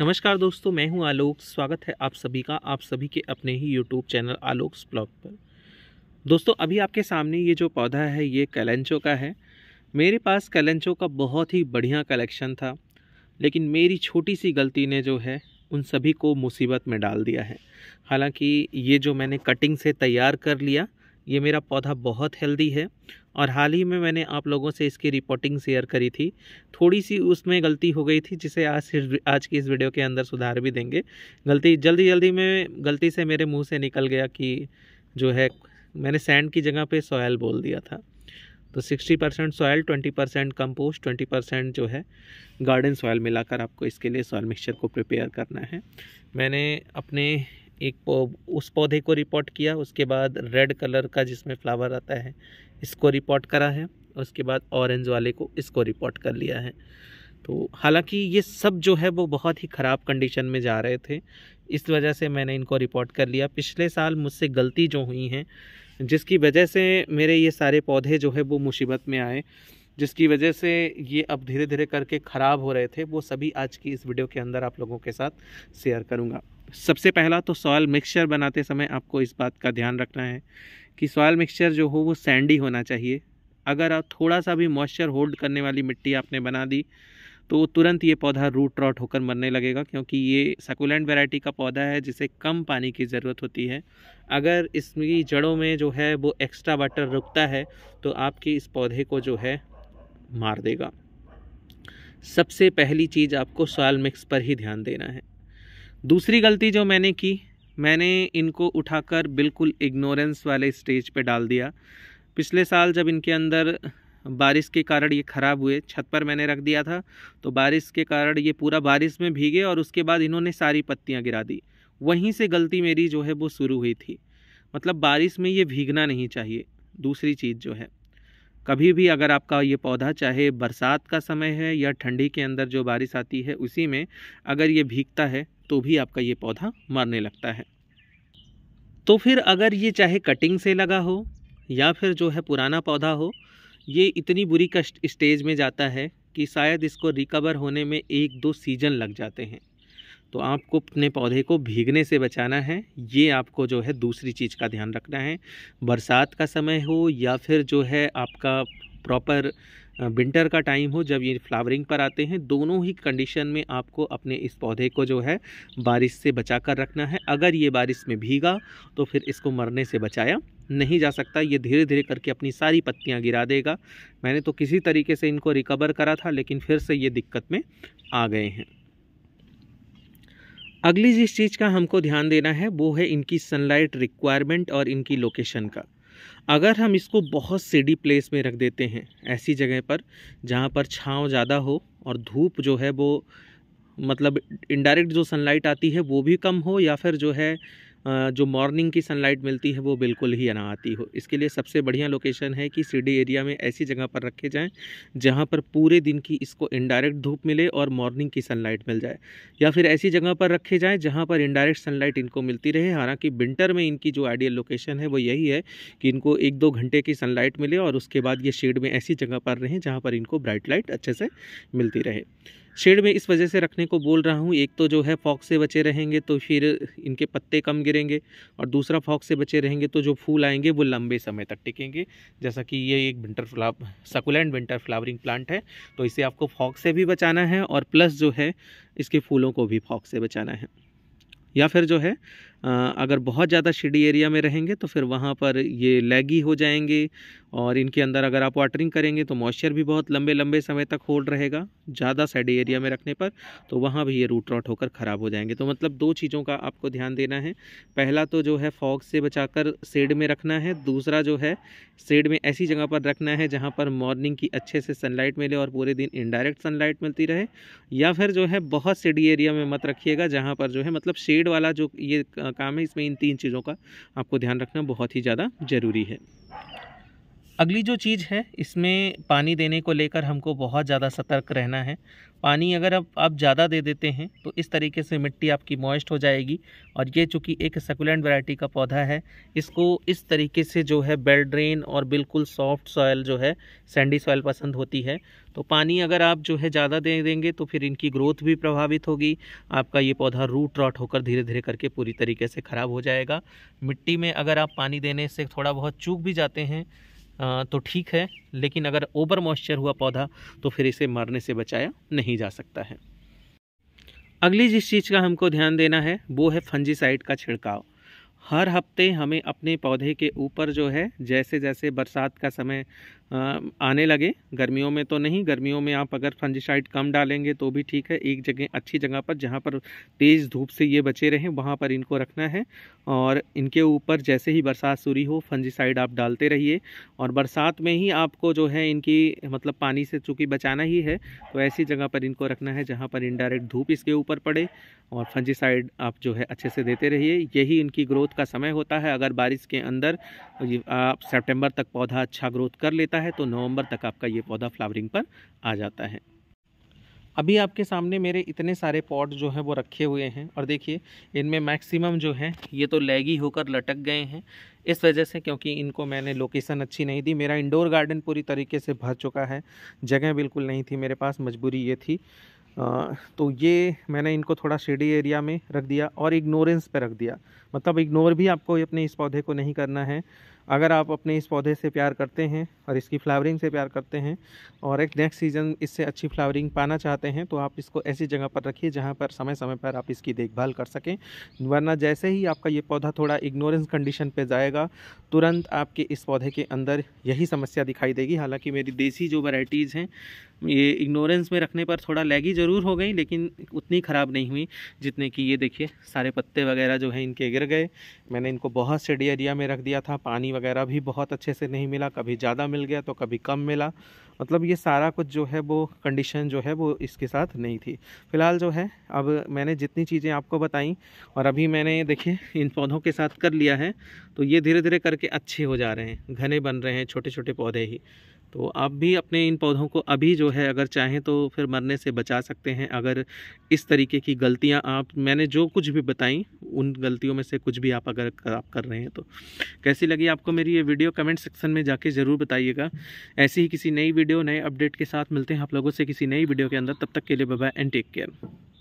नमस्कार दोस्तों मैं हूं आलोक स्वागत है आप सभी का आप सभी के अपने ही यूट्यूब चैनल आलोक ब्लॉग पर दोस्तों अभी आपके सामने ये जो पौधा है ये कैलेंचो का है मेरे पास कैलेंचो का बहुत ही बढ़िया कलेक्शन था लेकिन मेरी छोटी सी गलती ने जो है उन सभी को मुसीबत में डाल दिया है हालांकि ये जो मैंने कटिंग से तैयार कर लिया ये मेरा पौधा बहुत हेल्दी है और हाल ही में मैंने आप लोगों से इसकी रिपोर्टिंग शेयर करी थी थोड़ी सी उसमें गलती हो गई थी जिसे आज आज की इस वीडियो के अंदर सुधार भी देंगे गलती जल्दी जल्दी में गलती से मेरे मुँह से निकल गया कि जो है मैंने सैंड की जगह पे सॉयल बोल दिया था तो 60 percent soil twenty percent compost twenty percent जो है गार्डन सॉयल मिलाकर आपको इसके लिए सॉयल मिक्सचर को प्रिपेयर करना है मैंने अपने एक उस पौधे को रिपोर्ट किया उसके बाद रेड कलर का जिसमें फ्लावर आता है इसको रिपोर्ट करा है उसके बाद ऑरेंज वाले को इसको रिपोर्ट कर लिया है तो हालांकि ये सब जो है वो बहुत ही ख़राब कंडीशन में जा रहे थे इस वजह से मैंने इनको रिपोर्ट कर लिया पिछले साल मुझसे गलती जो हुई हैं जिसकी वजह से मेरे ये सारे पौधे जो है वो मुसीबत में आए जिसकी वजह से ये अब धीरे धीरे करके ख़राब हो रहे थे वो सभी आज की इस वीडियो के अंदर आप लोगों के साथ शेयर करूँगा सबसे पहला तो सॉयल मिक्सचर बनाते समय आपको इस बात का ध्यान रखना है कि सॉयल मिक्सचर जो हो वो सैंडी होना चाहिए अगर आप थोड़ा सा भी मॉइस्चर होल्ड करने वाली मिट्टी आपने बना दी तो तुरंत ये पौधा रूट रॉट होकर मरने लगेगा क्योंकि ये सकुलेंट वैरायटी का पौधा है जिसे कम पानी की ज़रूरत होती है अगर इसकी जड़ों में जो है वो एक्स्ट्रा वाटर रुकता है तो आपके इस पौधे को जो है मार देगा सबसे पहली चीज़ आपको सॉयल मिक्स पर ही ध्यान देना है दूसरी गलती जो मैंने की मैंने इनको उठाकर बिल्कुल इग्नोरेंस वाले स्टेज पे डाल दिया पिछले साल जब इनके अंदर बारिश के कारण ये ख़राब हुए छत पर मैंने रख दिया था तो बारिश के कारण ये पूरा बारिश में भीगे और उसके बाद इन्होंने सारी पत्तियाँ गिरा दी वहीं से गलती मेरी जो है वो शुरू हुई थी मतलब बारिश में ये भीगना नहीं चाहिए दूसरी चीज़ जो है कभी भी अगर आपका ये पौधा चाहे बरसात का समय है या ठंडी के अंदर जो बारिश आती है उसी में अगर ये भीगता है तो भी आपका ये पौधा मरने लगता है तो फिर अगर ये चाहे कटिंग से लगा हो या फिर जो है पुराना पौधा हो ये इतनी बुरी कष्ट स्टेज में जाता है कि शायद इसको रिकवर होने में एक दो सीजन लग जाते हैं तो आपको अपने पौधे को भीगने से बचाना है ये आपको जो है दूसरी चीज़ का ध्यान रखना है बरसात का समय हो या फिर जो है आपका प्रॉपर विंटर का टाइम हो जब ये फ्लावरिंग पर आते हैं दोनों ही कंडीशन में आपको अपने इस पौधे को जो है बारिश से बचा कर रखना है अगर ये बारिश में भीगा तो फिर इसको मरने से बचाया नहीं जा सकता ये धीरे धीरे करके अपनी सारी पत्तियां गिरा देगा मैंने तो किसी तरीके से इनको रिकवर करा था लेकिन फिर से ये दिक्कत में आ गए हैं अगली जिस चीज़ का हमको ध्यान देना है वो है इनकी सनलाइट रिक्वायरमेंट और इनकी लोकेशन का अगर हम इसको बहुत सीडी प्लेस में रख देते हैं ऐसी जगह पर जहाँ पर छाँव ज़्यादा हो और धूप जो है वो मतलब इनडायरेक्ट जो सनलाइट आती है वो भी कम हो या फिर जो है जो मॉर्निंग की सनलाइट मिलती है वो बिल्कुल ही ना आती हो इसके लिए सबसे बढ़िया लोकेशन है कि सिडी एरिया में ऐसी जगह पर रखे जाएँ जहाँ पर पूरे दिन की इसको इनडायरेक्ट धूप मिले और मॉर्निंग की सनलाइट मिल जाए या फिर ऐसी जगह पर रखे जाएँ जहाँ पर इनडायरेक्ट सनलाइट इनको मिलती रहे हालाँकि विंटर में इनकी जो आइडियल लोकेशन है वो यही है कि इनको एक दो घंटे की सनलाइट मिले और उसके बाद ये शेड में ऐसी जगह पर रहें जहाँ पर इनको ब्राइट लाइट अच्छे से मिलती रहे शेड में इस वजह से रखने को बोल रहा हूँ एक तो जो है फॉक्स से बचे रहेंगे तो फिर इनके पत्ते कम गिरेंगे और दूसरा फॉक से बचे रहेंगे तो जो फूल आएंगे वो लंबे समय तक टिकेंगे जैसा कि ये एक winter flow succulent winter flowering plant है तो इसे आपको फॉक से भी बचाना है और प्लस जो है इसके फूलों को भी फॉक से बचाना है या फिर जो है अगर बहुत ज़्यादा शेडी एरिया में रहेंगे तो फिर वहाँ पर ये लैगी हो जाएंगे और इनके अंदर अगर आप वाटरिंग करेंगे तो मॉइस्चर भी बहुत लंबे लंबे समय तक होल्ड रहेगा ज़्यादा शेडी एरिया में रखने पर तो वहाँ भी ये रूट रॉट होकर ख़राब हो जाएंगे तो मतलब दो चीज़ों का आपको ध्यान देना है पहला तो जो है फॉग से कर सेड में रखना है दूसरा जो है सेड में ऐसी जगह पर रखना है जहाँ पर मॉर्निंग की अच्छे से सनलाइट मिले और पूरे दिन इनडायरेक्ट सनलाइट मिलती रहे या फिर जो है बहुत सीडी एरिया में मत रखिएगा जहाँ पर जो है मतलब शेड वाला जो ये काम है इसमें इन तीन चीज़ों का आपको ध्यान रखना बहुत ही ज़्यादा ज़रूरी है अगली जो चीज़ है इसमें पानी देने को लेकर हमको बहुत ज़्यादा सतर्क रहना है पानी अगर आप आप ज़्यादा दे देते हैं तो इस तरीके से मिट्टी आपकी मॉइस्ट हो जाएगी और ये चूँकि एक सकुलेंट वैरायटी का पौधा है इसको इस तरीके से जो है बेल ड्रेन और बिल्कुल सॉफ्ट सॉयल जो है सैंडी सॉयल पसंद होती है तो पानी अगर आप जो है ज़्यादा दे देंगे तो फिर इनकी ग्रोथ भी प्रभावित होगी आपका ये पौधा रूट रॉट होकर धीरे धीरे करके पूरी तरीके से ख़राब हो जाएगा मिट्टी में अगर आप पानी देने से थोड़ा बहुत चूक भी जाते हैं तो ठीक है लेकिन अगर ओवर मॉइस्चर हुआ पौधा तो फिर इसे मरने से बचाया नहीं जा सकता है अगली जिस चीज़ का हमको ध्यान देना है वो है फंजीसाइड का छिड़काव हर हफ्ते हमें अपने पौधे के ऊपर जो है जैसे जैसे बरसात का समय आने लगे गर्मियों में तो नहीं गर्मियों में आप अगर फंजिसाइड कम डालेंगे तो भी ठीक है एक जगह अच्छी जगह पर जहाँ पर तेज़ धूप से ये बचे रहें वहाँ पर इनको रखना है और इनके ऊपर जैसे ही बरसात शुरू हो फंजिसाइड आप डालते रहिए और बरसात में ही आपको जो है इनकी मतलब पानी से चूँकि बचाना ही है तो ऐसी जगह पर इनको रखना है जहाँ पर इनडायरेक्ट धूप इसके ऊपर पड़े और फंजिसाइड आप जो है अच्छे से देते रहिए यही इनकी ग्रोथ का समय होता है अगर बारिश के अंदर आप सेप्टेम्बर तक पौधा अच्छा ग्रोथ कर लेता है तो नवम्बर तक आपका ये पौधा फ्लावरिंग पर आ जाता है अभी आपके सामने मेरे इतने सारे पॉट जो हैं वो रखे हुए हैं और देखिए इनमें मैक्सिमम जो है ये तो लैगी होकर लटक गए हैं इस वजह से क्योंकि इनको मैंने लोकेशन अच्छी नहीं दी मेरा इंडोर गार्डन पूरी तरीके से भर चुका है जगह बिल्कुल नहीं थी मेरे पास मजबूरी ये थी आ, तो ये मैंने इनको थोड़ा शेडी एरिया में रख दिया और इग्नोरेंस पर रख दिया मतलब इग्नोर भी आपको अपने इस पौधे को नहीं करना है अगर आप अपने इस पौधे से प्यार करते हैं और इसकी फ्लावरिंग से प्यार करते हैं और एक नेक्स्ट सीज़न इससे अच्छी फ्लावरिंग पाना चाहते हैं तो आप इसको ऐसी जगह पर रखिए जहाँ पर समय समय पर आप इसकी देखभाल कर सकें वरना जैसे ही आपका ये पौधा थोड़ा इग्नोरेंस कंडीशन पर जाएगा तुरंत आपके इस पौधे के अंदर यही समस्या दिखाई देगी हालाँकि मेरी देसी जो वैराइटीज़ हैं ये इग्नोरेंस में रखने पर थोड़ा लैगी ज़रूर हो गई लेकिन उतनी ख़राब नहीं हुई जितने कि ये देखिए सारे पत्ते वगैरह जो हैं इनके गिर गए मैंने इनको बहुत डी एरिया में रख दिया था पानी वगैरह भी बहुत अच्छे से नहीं मिला कभी ज़्यादा मिल गया तो कभी कम मिला मतलब ये सारा कुछ जो है वो कंडीशन जो है वो इसके साथ नहीं थी फ़िलहाल जो है अब मैंने जितनी चीज़ें आपको बताई और अभी मैंने देखिए इन पौधों के साथ कर लिया है तो ये धीरे धीरे करके अच्छे हो जा रहे हैं घने बन रहे हैं छोटे छोटे पौधे ही तो आप भी अपने इन पौधों को अभी जो है अगर चाहें तो फिर मरने से बचा सकते हैं अगर इस तरीके की गलतियां आप मैंने जो कुछ भी बताई उन गलतियों में से कुछ भी आप अगर आप कर रहे हैं तो कैसी लगी आपको मेरी ये वीडियो कमेंट सेक्शन में जाके ज़रूर बताइएगा ऐसी ही किसी नई वीडियो नए अपडेट के साथ मिलते हैं आप लोगों से किसी नई वीडियो के अंदर तब तक के लिए बाय एंड टेक केयर